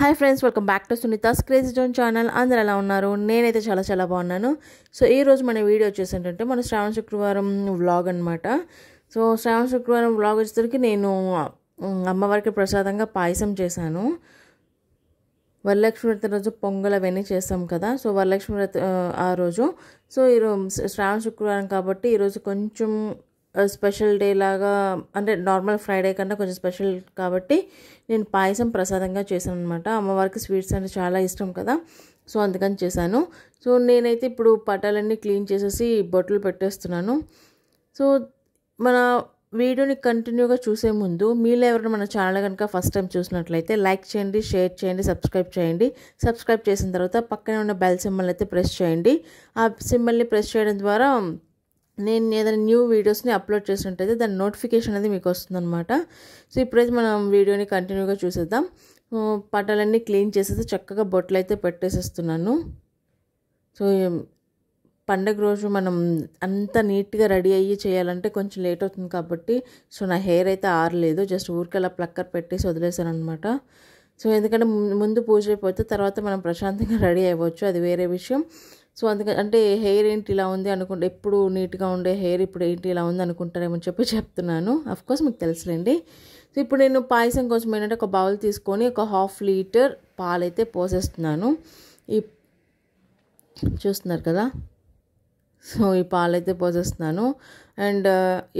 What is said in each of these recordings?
hi friends welcome back to Sunita's crazy zone channel అందరు ఎలా ఉన్నారు నేనైతే చాలా చాలా బాగున్నాను సో ఈరోజు మన వీడియో వచ్చేసి ఏంటంటే మన శ్రావణ శుక్రవారం వ్లాగ్ అనమాట సో శ్రావణ శుక్రవారం వ్లాగ్ వచ్చేసరికి నేను అమ్మవారికి ప్రసాదంగా పాయసం చేశాను వరలక్ష్మి వ్రత రోజు పొంగల్ అవన్నీ చేస్తాం కదా సో వరలక్ష్మి వ్రత ఆ రోజు సో ఈరోజు శ్రావణ శుక్రవారం కాబట్టి ఈరోజు కొంచెం స్పెషల్ డే లాగా అంటే నార్మల్ ఫ్రైడే కన్నా కొంచెం స్పెషల్ కాబట్టి నేను పాయసం ప్రసాదంగా చేశాను అనమాట అమ్మవారికి స్వీట్స్ అంటే చాలా ఇష్టం కదా సో అందుకని చేశాను సో నేనైతే ఇప్పుడు పటాలన్నీ క్లీన్ చేసేసి బొట్టలు పెట్టేస్తున్నాను సో మన వీడియోని కంటిన్యూగా చూసే ముందు మీలో ఎవరైనా మన ఛానల్ కనుక ఫస్ట్ టైం చూసినట్లయితే లైక్ చేయండి షేర్ చేయండి సబ్స్క్రైబ్ చేయండి సబ్స్క్రైబ్ చేసిన తర్వాత పక్కనే ఉన్న బెల్ సింబల్ అయితే ప్రెస్ చేయండి ఆ సింబల్ని ప్రెస్ చేయడం ద్వారా నేను ఏదైనా న్యూ వీడియోస్ని అప్లోడ్ చేసినట్టయితే దాని నోటిఫికేషన్ అనేది మీకు వస్తుందన్నమాట సో ఇప్పుడైతే మనం వీడియోని కంటిన్యూగా చూసేద్దాం పటాలన్నీ క్లీన్ చేసేసి చక్కగా బొట్టలు అయితే పెట్టేసేస్తున్నాను సో పండగ రోజు మనం అంత నీట్గా రెడీ అయ్యి చేయాలంటే కొంచెం లేట్ అవుతుంది కాబట్టి సో నా హెయిర్ అయితే ఆరలేదు జస్ట్ ఊరికి అలా ప్లక్కర్ పెట్టేసి వదిలేసాను అనమాట సో ఎందుకంటే ముందు పూజ అయిపోతే తర్వాత మనం ప్రశాంతంగా రెడీ అయ్యవచ్చు అది వేరే విషయం సో అందుకని అంటే హెయిర్ ఏంటి ఇలా ఉంది అనుకుంటే ఎప్పుడు నీట్గా ఉండే హెయిర్ ఇప్పుడు ఏంటి ఇలా ఉంది అనుకుంటారేమని చెప్పి చెప్తున్నాను కోర్స్ మీకు తెలుసులేండి సో ఇప్పుడు నేను పాయసం కోసం ఏంటంటే ఒక బౌల్ తీసుకొని ఒక హాఫ్ లీటర్ పాలైతే పోసేస్తున్నాను ఈ చూస్తున్నారు కదా సో ఈ పాలైతే పోసేస్తున్నాను అండ్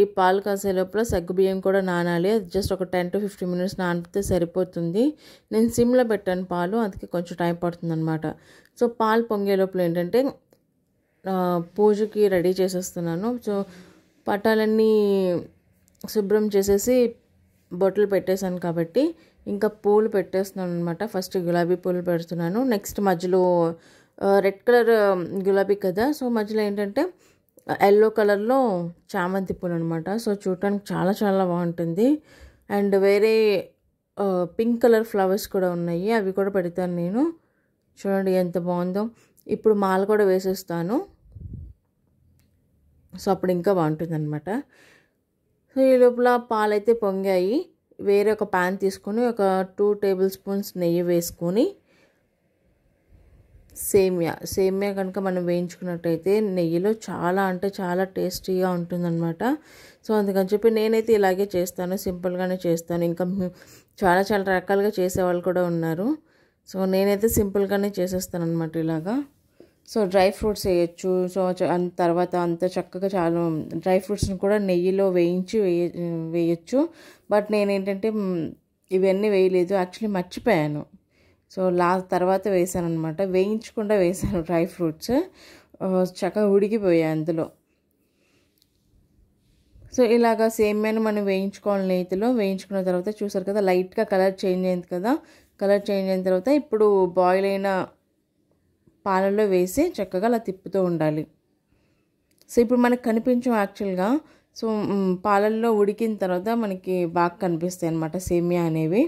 ఈ పాలు కాసే లోపల సగ్గుబియ్యం కూడా నానాలి అది జస్ట్ ఒక టెన్ టు ఫిఫ్టీన్ మినిట్స్ నానిపితే సరిపోతుంది నేను సిమ్లో పెట్టాను పాలు అందుకే కొంచెం టైం పడుతుంది అనమాట సో పాలు పొంగే లోపల ఏంటంటే పూజకి రెడీ చేసేస్తున్నాను సో పటాలన్నీ శుభ్రం చేసేసి బొట్టలు పెట్టేశాను కాబట్టి ఇంకా పూలు పెట్టేస్తున్నాను అనమాట ఫస్ట్ గులాబీ పూలు పెడుతున్నాను నెక్స్ట్ మధ్యలో రెడ్ కలర్ గులాబీ కదా సో మధ్యలో ఏంటంటే ఎల్లో కలర్లో చామంతి పూలు అనమాట సో చూడటానికి చాలా చాలా బాగుంటుంది అండ్ వేరే పింక్ కలర్ ఫ్లవర్స్ కూడా ఉన్నాయి అవి కూడా పెడతాను నేను చూడండి ఎంత బాగుందో ఇప్పుడు మాల కూడా వేసేస్తాను సో అప్పుడు ఇంకా బాగుంటుంది అనమాట సో ఈ లోపల పాలైతే పొంగాయి వేరే ఒక ప్యాన్ తీసుకొని ఒక టూ టేబుల్ స్పూన్స్ నెయ్యి వేసుకొని సేమియా సేమియా కనుక మనం వేయించుకున్నట్టయితే నెయ్యిలో చాలా అంటే చాలా టేస్టీగా ఉంటుందన్నమాట సో అందుకని చెప్పి నేనైతే ఇలాగే చేస్తాను సింపుల్గానే చేస్తాను ఇంకా చాలా చాలా రకాలుగా చేసేవాళ్ళు కూడా ఉన్నారు సో నేనైతే సింపుల్గానే చేసేస్తాను అనమాట ఇలాగా సో డ్రై ఫ్రూట్స్ వేయచ్చు సో తర్వాత అంత చక్కగా చాలా డ్రై ఫ్రూట్స్ని కూడా నెయ్యిలో వేయించి వేయ వేయచ్చు బట్ నేనేంటంటే ఇవన్నీ వేయలేదు యాక్చువల్లీ మర్చిపోయాను సో లాస్ట్ తర్వాత వేసాను అనమాట వేయించకుండా వేసాను డ్రై ఫ్రూట్స్ చక్కగా ఉడికిపోయాయి అందులో సో ఇలాగ సేమ్ మనం వేయించుకోవాలి నేతిలో వేయించుకున్న తర్వాత చూసారు కదా లైట్గా కలర్ చేంజ్ అయింది కదా కలర్ చేంజ్ అయిన తర్వాత ఇప్పుడు బాయిల్ అయిన పాలలో వేసి చక్కగా అలా తిప్పుతూ ఉండాలి సో ఇప్పుడు మనకు కనిపించం యాక్చువల్గా సో పాలల్లో ఉడికిన తర్వాత మనకి బాగా కనిపిస్తాయి అన్నమాట సేమియా అనేవి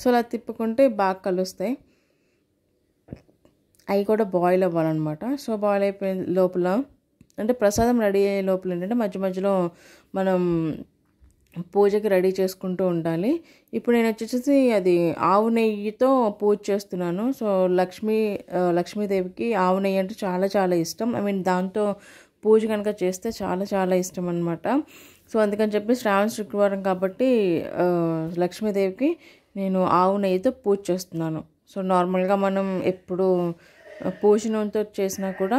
సో అలా తిప్పుకుంటే బాగా కలుస్తాయి అవి కూడా బాయిల్ అవ్వాలన్నమాట సో బాయిల్ అయిపోయిన లోపల అంటే ప్రసాదం రెడీ అయ్యే లోపల ఏంటంటే మధ్య మధ్యలో మనం పూజకి రెడీ చేసుకుంటూ ఉండాలి ఇప్పుడు నేను వచ్చేసి అది ఆవు నెయ్యితో పూజ చేస్తున్నాను సో లక్ష్మీ లక్ష్మీదేవికి ఆవు నెయ్యి అంటే చాలా చాలా ఇష్టం ఐ మీన్ దాంతో పూజ కనుక చేస్తే చాలా చాలా ఇష్టం అనమాట సో అందుకని చెప్పి శ్రావణ శుక్రవారం కాబట్టి లక్ష్మీదేవికి నేను ఆవు నెయ్యితో పూజ చేస్తున్నాను సో నార్మల్గా మనం ఎప్పుడు పూజనంతో చేసినా కూడా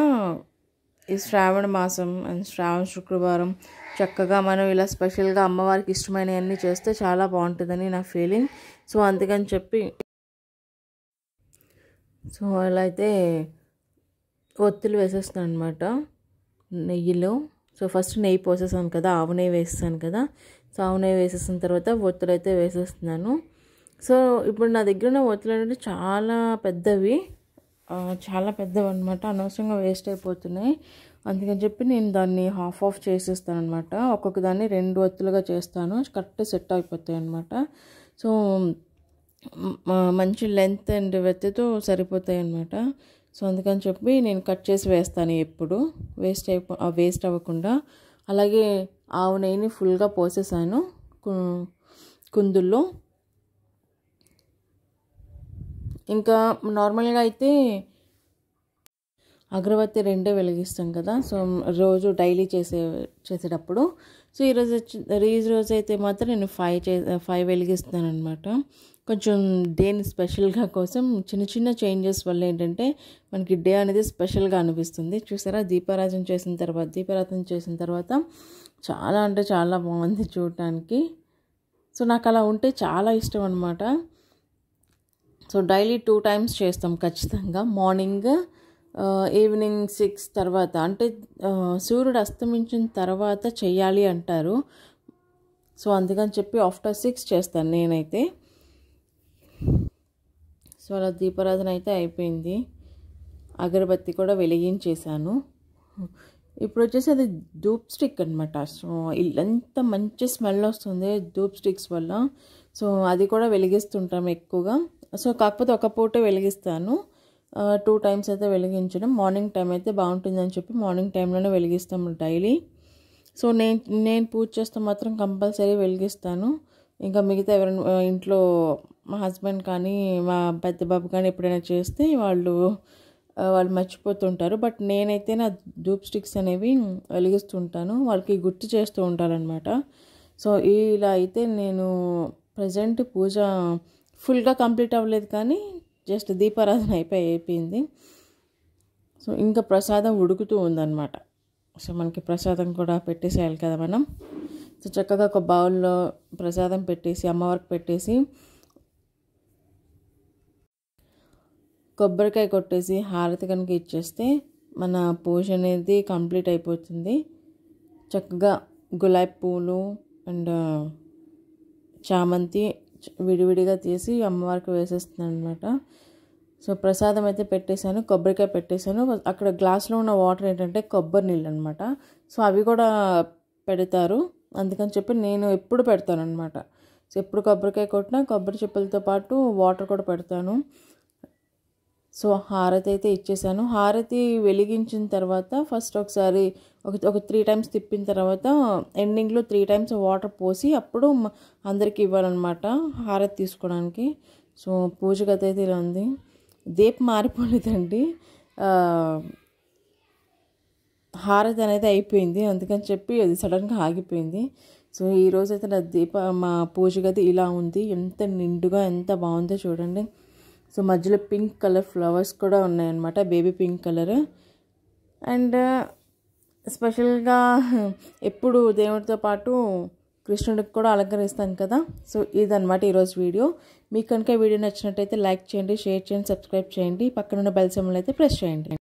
ఈ శ్రావణ మాసం అండ్ శ్రావణ శుక్రవారం చక్కగా మనం ఇలా స్పెషల్గా అమ్మవారికి ఇష్టమైనవన్నీ చేస్తే చాలా బాగుంటుందని నా ఫీలింగ్ సో అందుకని చెప్పి సో అలా అయితే ఒత్తులు వేసేస్తాను అనమాట నెయ్యిలో సో ఫస్ట్ నెయ్యి పోసేసాను కదా ఆవు నెయ్యి వేసేసాను కదా సో ఆవు నెయ్యి వేసేసిన తర్వాత ఒత్తులు అయితే వేసేస్తున్నాను సో ఇప్పుడు నా దగ్గర ఉన్న ఒత్తులు అంటే చాలా పెద్దవి చాలా పెద్దవి అనమాట అనవసరంగా వేస్ట్ అయిపోతున్నాయి అందుకని చెప్పి నేను దాన్ని హాఫ్ ఆఫ్ చేసేస్తాను అనమాట ఒక్కొక్క దాన్ని రెండు ఒత్తులుగా చేస్తాను కరెక్ట్ సెట్ అయిపోతాయి అనమాట సో మంచి లెంత్ అండ్ వెత్తతో సరిపోతాయి అనమాట సో అందుకని చెప్పి నేను కట్ చేసి వేస్తాను ఎప్పుడు వేస్ట్ అయిపో వేస్ట్ అవ్వకుండా అలాగే ఆవు నెయ్యిని ఫుల్గా పోసేసాను కుందుల్లో ఇంకా నార్మల్గా అయితే అగరబత్తి రెండే వెలిగిస్తాం కదా సో రోజు డైలీ చేసే చేసేటప్పుడు సో ఈరోజు ఈ రోజు అయితే మాత్రం నేను ఫైవ్ చే ఫైవ్ వెలిగిస్తున్నాను అనమాట కొంచెం దేని స్పెషల్గా కోసం చిన్న చిన్న చేంజెస్ వల్ల ఏంటంటే మనకి డే అనేది స్పెషల్గా అనిపిస్తుంది చూసారా దీపారాధన చేసిన తర్వాత దీపారాధన చేసిన తర్వాత చాలా అంటే చాలా బాగుంది చూడటానికి సో నాకు అలా ఉంటే చాలా ఇష్టం అనమాట సో డైలీ టూ టైమ్స్ చేస్తాం ఖచ్చితంగా మార్నింగ్ ఈవినింగ్ సిక్స్ తర్వాత అంటే సూర్యుడు అస్తమించిన తర్వాత చేయాలి అంటారు సో అందుకని చెప్పి ఆఫ్టర్ సిక్స్ చేస్తాను నేనైతే సో అలా దీపారాధన అయితే అయిపోయింది అగరబత్తి కూడా వెలిగించేశాను ఇప్పుడు వచ్చేసి అది ధూప్ స్టిక్ అనమాట సో ఇల్లంతా మంచి స్మెల్ వస్తుంది ధూప్ స్టిక్స్ వల్ల సో అది కూడా వెలిగిస్తుంటాం ఎక్కువగా సో కాకపోతే ఒక పూటే వెలిగిస్తాను టూ టైమ్స్ అయితే వెలిగించడం మార్నింగ్ టైం అయితే బాగుంటుందని చెప్పి మార్నింగ్ టైంలోనే వెలిగిస్తాము డైలీ సో నేను నేను పూజ చేస్తే మాత్రం కంపల్సరీ వెలిగిస్తాను ఇంకా మిగతా ఎవరైనా ఇంట్లో మా హస్బెండ్ కానీ మా పెద్ద బాబు కానీ ఎప్పుడైనా చేస్తే వాళ్ళు వాళ్ళు మర్చిపోతుంటారు బట్ నేనైతే నా ధూప్ స్టిక్స్ అనేవి వెలిగిస్తుంటాను వాళ్ళకి గుర్తు చేస్తూ ఉంటారనమాట సో ఇలా అయితే నేను ప్రజెంట్ పూజ ఫుల్గా కంప్లీట్ అవ్వలేదు కానీ జస్ట్ దీపారాధన అయిపోయి అయిపోయింది సో ఇంకా ప్రసాదం ఉడుకుతూ ఉందన్నమాట సో మనకి ప్రసాదం కూడా పెట్టేసేయాలి కదా మనం సో చక్కగా ఒక బౌల్లో ప్రసాదం పెట్టేసి అమ్మవారికి పెట్టేసి కొబ్బరికాయ కొట్టేసి హారతి కనుక ఇచ్చేస్తే మన పూజ అనేది కంప్లీట్ అయిపోతుంది చక్కగా గులాబీ పూలు అండ్ చామంతి విడివిడిగా తీసి అమ్మవారికి వేసేస్తున్నాను అనమాట సో ప్రసాదం అయితే పెట్టేశాను కొబ్బరికాయ పెట్టేశాను అక్కడ గ్లాస్లో ఉన్న వాటర్ ఏంటంటే కొబ్బరి నీళ్ళు అనమాట సో అవి కూడా పెడతారు అందుకని చెప్పి నేను ఎప్పుడు పెడతాను అనమాట సో ఎప్పుడు కొబ్బరికాయ కొట్టినా కొబ్బరి చెప్పులతో పాటు వాటర్ కూడా పెడతాను సో హారతి అయితే ఇచ్చేసాను హారతి వెలిగించిన తర్వాత ఫస్ట్ ఒకసారి ఒక ఒక త్రీ టైమ్స్ తిప్పిన తర్వాత ఎండింగ్లో త్రీ టైమ్స్ వాటర్ పోసి అప్పుడు అందరికీ ఇవ్వాలన్నమాట హారతి తీసుకోవడానికి సో పూజ గత అయితే ఇలా ఉంది దీపం మారిపోలేదండి హారతి అనేది అయిపోయింది అందుకని చెప్పి అది సడన్గా ఆగిపోయింది సో ఈరోజైతే నా దీప మా పూజ గది ఇలా ఉంది ఎంత నిండుగా ఎంత బాగుందో చూడండి సో మధ్యలో పింక్ కలర్ ఫ్లవర్స్ కూడా ఉన్నాయన్నమాట baby pink colour and uh, స్పెషల్గా ఎప్పుడు దేవుడితో పాటు కృష్ణుడికి కూడా అలంకరిస్తాం కదా సో ఇదనమాట ఈరోజు వీడియో మీకు కనుక వీడియో నచ్చినట్టయితే లైక్ చేయండి షేర్ చేయండి సబ్స్క్రైబ్ చేయండి పక్కనున్న బెల్ సెంబల్ అయితే ప్రెస్ చేయండి